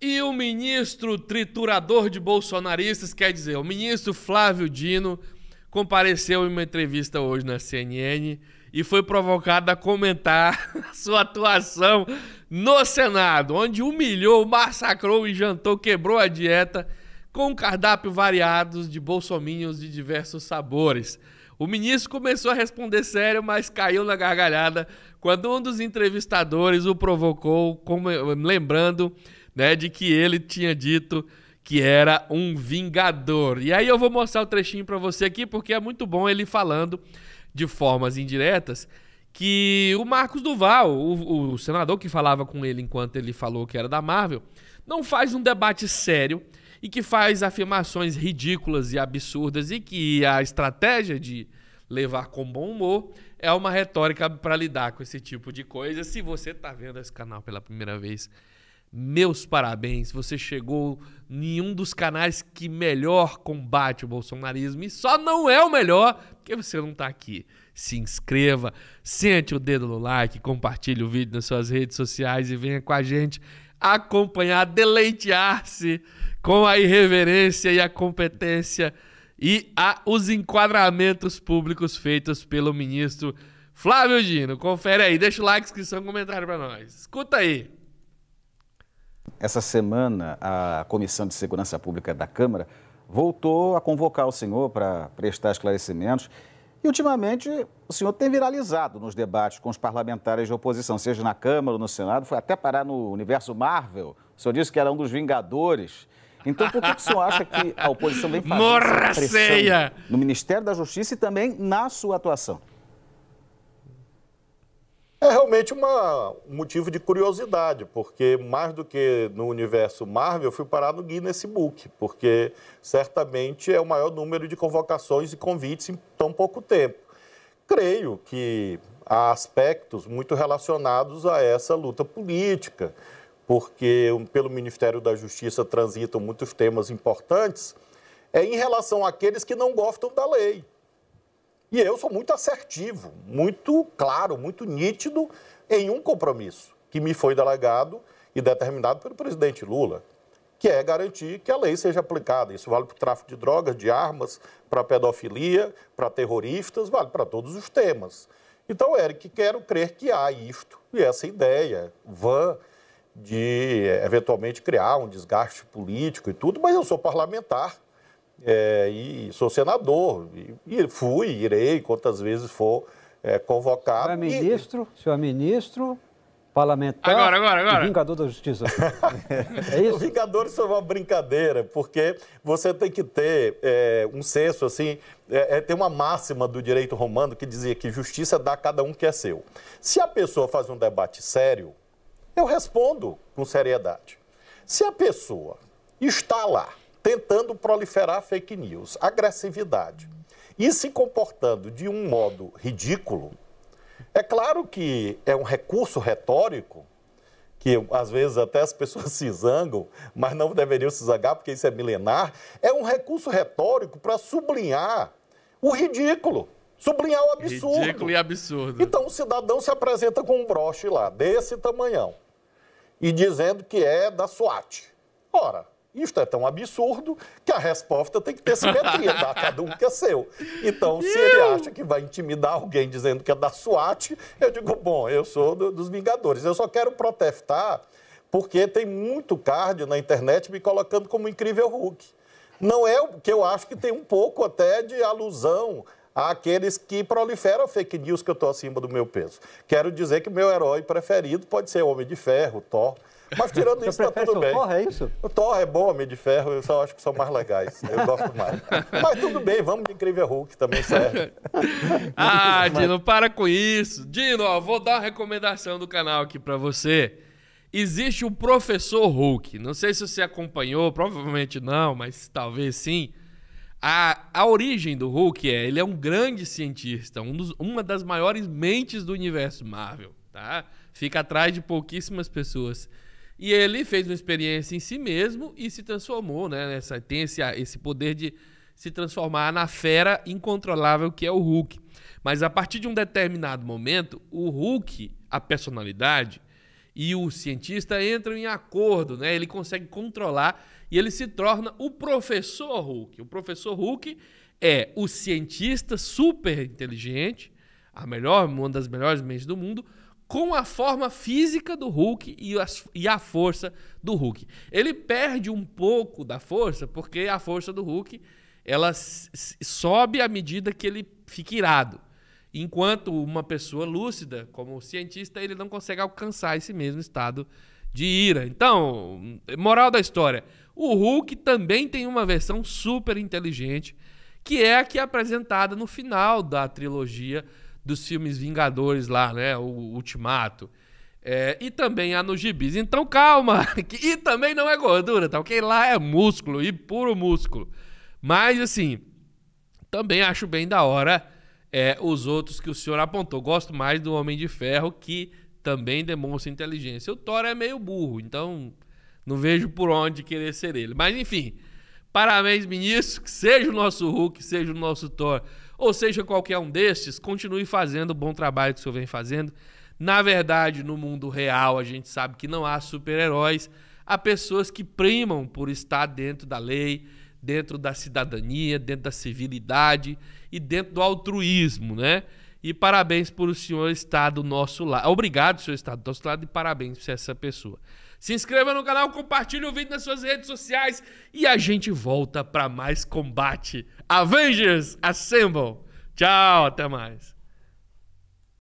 E o ministro triturador de bolsonaristas, quer dizer, o ministro Flávio Dino, compareceu em uma entrevista hoje na CNN e foi provocado a comentar sua atuação no Senado, onde humilhou, massacrou e jantou, quebrou a dieta com um cardápio variado de bolsominions de diversos sabores. O ministro começou a responder sério, mas caiu na gargalhada quando um dos entrevistadores o provocou, lembrando né, de que ele tinha dito que era um vingador. E aí eu vou mostrar o trechinho para você aqui porque é muito bom ele falando de formas indiretas que o Marcos Duval, o, o senador que falava com ele enquanto ele falou que era da Marvel, não faz um debate sério e que faz afirmações ridículas e absurdas e que a estratégia de levar com bom humor é uma retórica para lidar com esse tipo de coisa. Se você está vendo esse canal pela primeira vez, meus parabéns, você chegou em um dos canais que melhor combate o bolsonarismo e só não é o melhor porque você não está aqui. Se inscreva, sente o dedo no like, compartilhe o vídeo nas suas redes sociais e venha com a gente acompanhar, deleitear-se com a irreverência e a competência e a, os enquadramentos públicos feitos pelo ministro Flávio Dino. Confere aí, deixa o like, inscrição, comentário para nós. Escuta aí. Essa semana, a Comissão de Segurança Pública da Câmara voltou a convocar o senhor para prestar esclarecimentos. E, ultimamente, o senhor tem viralizado nos debates com os parlamentares de oposição, seja na Câmara ou no Senado, foi até parar no universo Marvel. O senhor disse que era um dos Vingadores. Então, por que, que o senhor acha que a oposição vem fazendo Morra pressão no Ministério da Justiça e também na sua atuação? realmente um motivo de curiosidade, porque mais do que no universo Marvel, eu fui parar no Guinness Book, porque certamente é o maior número de convocações e convites em tão pouco tempo. Creio que há aspectos muito relacionados a essa luta política, porque pelo Ministério da Justiça transitam muitos temas importantes, é em relação àqueles que não gostam da lei. E eu sou muito assertivo, muito claro, muito nítido em um compromisso que me foi delegado e determinado pelo presidente Lula, que é garantir que a lei seja aplicada. Isso vale para o tráfico de drogas, de armas, para pedofilia, para terroristas, vale para todos os temas. Então, Eric, quero crer que há isto e essa ideia vã de eh, eventualmente criar um desgaste político e tudo, mas eu sou parlamentar é, e sou senador, e, e, fui, irei quantas vezes for é, convocado. Senhor é ministro, e... senhor é ministro, parlamentar agora, agora, agora. vingador da justiça. é isso? Os vingadores são uma brincadeira, porque você tem que ter é, um senso, assim, é, é, tem uma máxima do direito romano que dizia que justiça dá a cada um que é seu. Se a pessoa faz um debate sério, eu respondo com seriedade. Se a pessoa está lá tentando proliferar fake news, agressividade e se comportando de um modo ridículo, é claro que é um recurso retórico que às vezes até as pessoas se zangam, mas não deveriam se zangar porque isso é milenar, é um recurso retórico para sublinhar o ridículo, sublinhar o absurdo. Ridículo e absurdo. Então o cidadão se apresenta com um broche lá, desse tamanhão, e dizendo que é da SWAT. Ora, isto é tão absurdo que a resposta tem que ter simetria, dá tá? cada um que é seu. Então, se ele acha que vai intimidar alguém dizendo que é da SWAT, eu digo, bom, eu sou do, dos Vingadores. Eu só quero protestar porque tem muito cardio na internet me colocando como incrível Hulk. Não é o que eu acho que tem um pouco até de alusão àqueles que proliferam fake news que eu estou acima do meu peso. Quero dizer que meu herói preferido pode ser Homem de Ferro, Thor. Mas tirando isso, está tudo bem. O Thor é isso? O Thor é bom, Homem de Ferro, eu só acho que são mais legais. Eu gosto mais. Mas tudo bem, vamos de Incrível Hulk, também serve. ah, Dino, para com isso. Dino, ó, vou dar uma recomendação do canal aqui para você. Existe o Professor Hulk. Não sei se você acompanhou, provavelmente não, mas talvez sim. A, a origem do Hulk é, ele é um grande cientista, um dos, uma das maiores mentes do universo Marvel, tá? Fica atrás de pouquíssimas pessoas. E ele fez uma experiência em si mesmo e se transformou, né? Nessa, tem esse, esse poder de se transformar na fera incontrolável que é o Hulk. Mas a partir de um determinado momento, o Hulk, a personalidade, e o cientista entram em acordo, né? Ele consegue controlar e ele se torna o professor Hulk. O professor Hulk é o cientista super inteligente, a melhor, uma das melhores mentes do mundo, com a forma física do Hulk e a, e a força do Hulk. Ele perde um pouco da força porque a força do Hulk ela sobe à medida que ele fica irado. Enquanto uma pessoa lúcida, como o cientista, ele não consegue alcançar esse mesmo estado de ira. Então, moral da história: o Hulk também tem uma versão super inteligente, que é a que é apresentada no final da trilogia dos filmes Vingadores lá, né? O Ultimato. É, e também há no gibis. Então calma! e também não é gordura, tá ok? Lá é músculo e puro músculo. Mas assim, também acho bem da hora é, os outros que o senhor apontou. Gosto mais do Homem de Ferro, que também demonstra inteligência. O Thor é meio burro, então não vejo por onde querer ser ele. Mas enfim, parabéns, ministro. Que seja o nosso Hulk, seja o nosso Thor, ou seja qualquer um destes, continue fazendo o bom trabalho que o senhor vem fazendo. Na verdade, no mundo real, a gente sabe que não há super-heróis. Há pessoas que primam por estar dentro da lei dentro da cidadania, dentro da civilidade e dentro do altruísmo, né? E parabéns por o senhor estar do nosso lado. Obrigado, senhor estar do nosso lado, e parabéns por essa pessoa. Se inscreva no canal, compartilhe o vídeo nas suas redes sociais e a gente volta para mais combate. Avengers Assemble! Tchau, até mais!